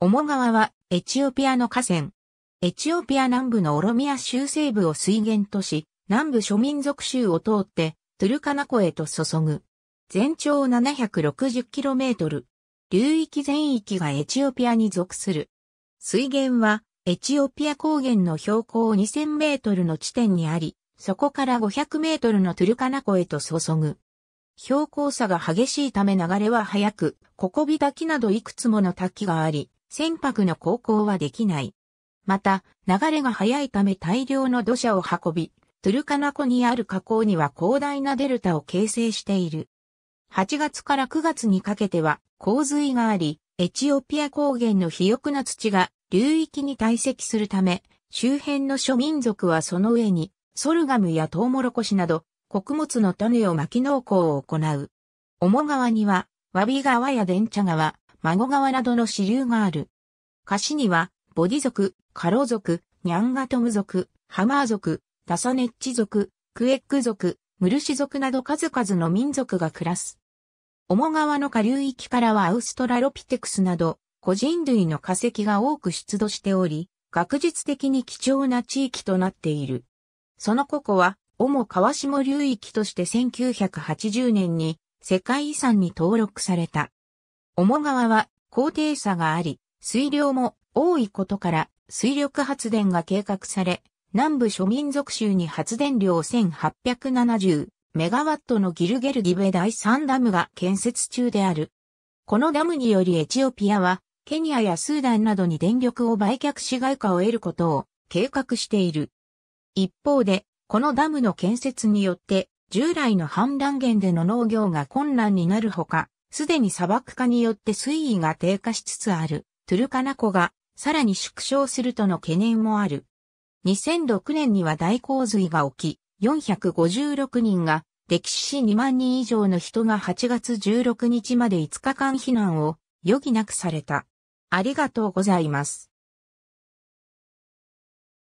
オモ川はエチオピアの河川。エチオピア南部のオロミア州西部を水源とし、南部諸民族州を通って、トゥルカナ湖へと注ぐ。全長 760km。流域全域がエチオピアに属する。水源は、エチオピア高原の標高2000メートルの地点にあり、そこから500メートルのトゥルカナ湖へと注ぐ。標高差が激しいため流れは速く、ココビ滝などいくつもの滝があり、船舶の航行はできない。また、流れが速いため大量の土砂を運び、トゥルカナ湖にある河口には広大なデルタを形成している。8月から9月にかけては洪水があり、エチオピア高原の肥沃な土が流域に堆積するため、周辺の諸民族はその上に、ソルガムやトウモロコシなど、穀物の種を巻き農耕を行う。主川には、ワビ川や電茶川、孫川などの支流がある。カシには、ボディ族、カロ族、ニャンガトム族、ハマー族、ダサネッチ族、クエック族、ムルシ族など数々の民族が暮らす。オモ川の下流域からはアウストラロピテクスなど、個人類の化石が多く出土しており、学術的に貴重な地域となっている。そのここは、主川下流域として1980年に世界遺産に登録された。主川は高低差があり、水量も多いことから水力発電が計画され、南部諸民族州に発電量1870メガワットのギルゲルギベ第3ダムが建設中である。このダムによりエチオピアは、ケニアやスーダンなどに電力を売却し外貨を得ることを計画している。一方で、このダムの建設によって、従来の氾濫源での農業が困難になるほか、すでに砂漠化によって水位が低下しつつあるトゥルカナ湖がさらに縮小するとの懸念もある。2006年には大洪水が起き、456人が、歴史2万人以上の人が8月16日まで5日間避難を余儀なくされた。ありがとうございます。